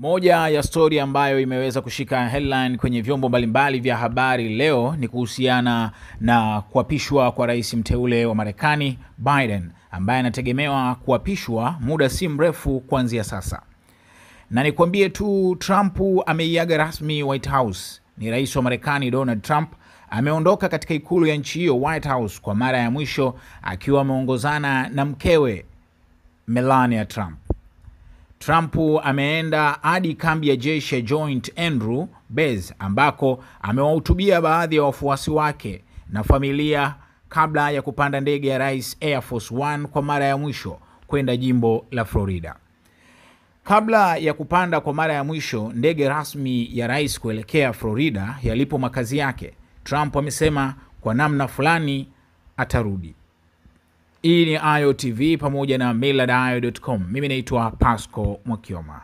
Moja ya stori ambayo imeweza kushika headline kwenye vyombo mbalimbali vya habari leo ni kuhusiana na kuapishwa kwa rais mteule wa Marekani Biden ambaye anategemewa kuapishwa muda si mrefu kuanzia sasa. Na nikwambie tu, Trump ameiaga rasmi White House. Ni rais wa Marekani Donald Trump ameondoka katika ikulu ya nchi hiyo White House kwa mara ya mwisho akiwa ameongozana na mkewe Melania Trump. Trump ameenda hadi kambi ya jeshi ya Joint Andrew Base ambako amewahutubia baadhi ya wafuasi wake na familia kabla ya kupanda ndege ya Rais Air Force One kwa mara ya mwisho kwenda jimbo la Florida. Kabla ya kupanda kwa mara ya mwisho ndege rasmi ya rais kuelekea Florida yalipo makazi yake, Trump amesema kwa namna fulani atarudi. Hii ni iotv pamoja na millardayo.com. Mimi naitwa Pasco Mwakioma.